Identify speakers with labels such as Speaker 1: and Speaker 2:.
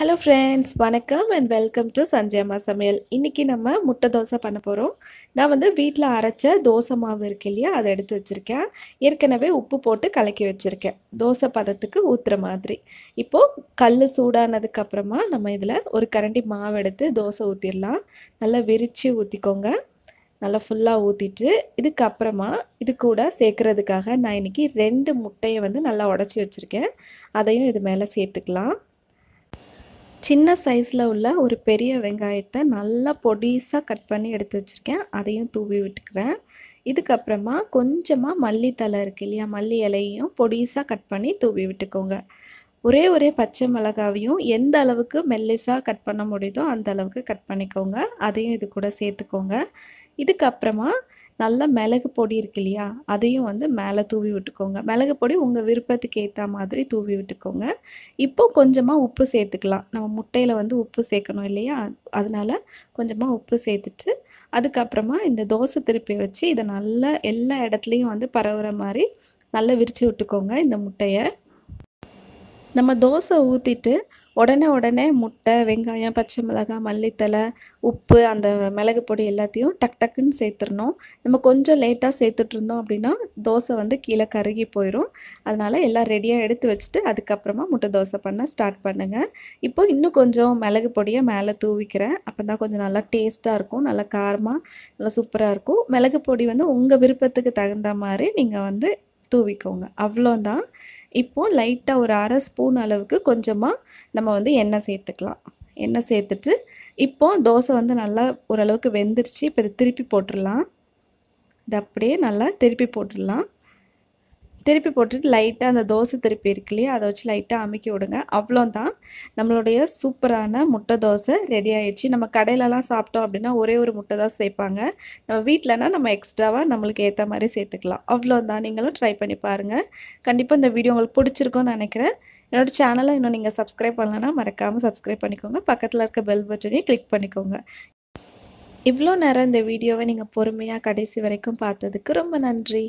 Speaker 1: hello friends வணக்கம் and welcome to Sanjayamma சமையல் இன்றைக்கி நம்ம முட்டை தோசை பண்ண போகிறோம் நான் வந்து வீட்டில் அரைச்ச தோசை மாவு இருக்கு இல்லையா அதை எடுத்து வச்சுருக்கேன் ஏற்கனவே உப்பு போட்டு கலக்கி வச்சுருக்கேன் தோசை பதத்துக்கு ஊற்றுற மாதிரி இப்போது கல் சூடானதுக்கப்புறமா நம்ம இதில் ஒரு கரண்டி மாவு எடுத்து தோசை ஊற்றிடலாம் நல்லா விரித்து ஊற்றிக்கோங்க நல்லா ஃபுல்லாக ஊற்றிட்டு இதுக்கப்புறமா இது கூட சேர்க்குறதுக்காக நான் இன்றைக்கி ரெண்டு முட்டையை வந்து நல்லா உடச்சி வச்சுருக்கேன் அதையும் இது மேலே சேர்த்துக்கலாம் சின்ன சைஸில் உள்ள ஒரு பெரிய வெங்காயத்தை நல்லா பொடிசாக கட் பண்ணி எடுத்து வச்சுருக்கேன் அதையும் தூவி விட்டுக்கிறேன் இதுக்கப்புறமா கொஞ்சமாக மல்லித்தலை இருக்கு இல்லையா மல்லி இலையும் பொடிசாக கட் பண்ணி தூவி விட்டுக்கோங்க ஒரே ஒரே பச்சை மிளகாவையும் எந்த அளவுக்கு மெல்லிசாக கட் பண்ண முடியுதோ அந்த அளவுக்கு கட் பண்ணிக்கோங்க அதையும் இது கூட சேர்த்துக்கோங்க இதுக்கப்புறமா நல்லா மிளகு பொடி இருக்கு இல்லையா அதையும் வந்து மேலே தூவி விட்டுக்கோங்க மிளகு பொடி உங்கள் விருப்பத்துக்கு ஏற்ற மாதிரி தூவி விட்டுக்கோங்க இப்போது கொஞ்சமாக உப்பு சேர்த்துக்கலாம் நம்ம முட்டையில் வந்து உப்பு சேர்க்கணும் இல்லையா அதனால் கொஞ்சமாக உப்பு சேர்த்துட்டு அதுக்கப்புறமா இந்த தோசை திருப்பி வச்சு இதை நல்லா எல்லா இடத்துலையும் வந்து பரவுற மாதிரி நல்லா விரித்து விட்டுக்கோங்க இந்த முட்டையை நம்ம தோசை ஊற்றிட்டு உடனே உடனே முட்டை வெங்காயம் பச்சை மிளகாய் மல்லித்தலை உப்பு அந்த மிளகு பொடி எல்லாத்தையும் டக் டக்குன்னு சேர்த்துடணும் நம்ம கொஞ்சம் லேட்டாக சேர்த்துட்ருந்தோம் அப்படின்னா தோசை வந்து கீழே கருகி போயிடும் அதனால் எல்லாம் ரெடியாக எடுத்து வச்சுட்டு அதுக்கப்புறமா முட்டை தோசை பண்ண ஸ்டார்ட் பண்ணுங்கள் இப்போ இன்னும் கொஞ்சம் மிளகு பொடியை மேலே தூவிக்கிறேன் அப்போ தான் கொஞ்சம் நல்லா டேஸ்ட்டாக இருக்கும் நல்லா காரமாக நல்லா சூப்பராக இருக்கும் மிளகு பொடி வந்து உங்கள் விருப்பத்துக்கு தகுந்த மாதிரி நீங்கள் வந்து தூவிக்கோங்க அவ்வளோதான் இப்போது லைட்டாக ஒரு அரை ஸ்பூன் அளவுக்கு கொஞ்சமாக நம்ம வந்து எண்ணெய் சேர்த்துக்கலாம் எண்ணெய் சேர்த்துட்டு இப்போது தோசை வந்து நல்லா ஓரளவுக்கு வெந்துருச்சு இப்போ திருப்பி போட்டுடலாம் இதை அப்படியே நல்லா திருப்பி போட்டுடலாம் திருப்பி போட்டுட்டு லைட்டாக அந்த தோசை திருப்பி இருக்கு இல்லையா அதை வச்சு லைட்டாக அமுக்கி விடுங்க அவ்வளோதான் நம்மளுடைய சூப்பரான முட்டை தோசை ரெடி ஆயிடுச்சு நம்ம கடையிலலாம் சாப்பிட்டோம் அப்படின்னா ஒரே ஒரு முட்டை தான் சேர்ப்பாங்க நம்ம வீட்டிலனா நம்ம எக்ஸ்ட்ராவாக நம்மளுக்கு ஏற்ற மாதிரி சேர்த்துக்கலாம் அவ்வளோதான் நீங்களும் ட்ரை பண்ணி பாருங்கள் கண்டிப்பாக இந்த வீடியோ உங்களுக்கு பிடிச்சிருக்கோன்னு நினைக்கிறேன் என்னோடய சேனலை இன்னும் நீங்கள் சப்ஸ்கிரைப் பண்ணலன்னா மறக்காமல் சப்ஸ்கிரைப் பண்ணிக்கோங்க பக்கத்தில் இருக்க பெல் பட்டனையும் கிளிக் பண்ணிக்கோங்க இவ்வளோ நேரம் இந்த வீடியோவை நீங்கள் பொறுமையாக கடைசி வரைக்கும் பார்த்ததுக்கு ரொம்ப நன்றி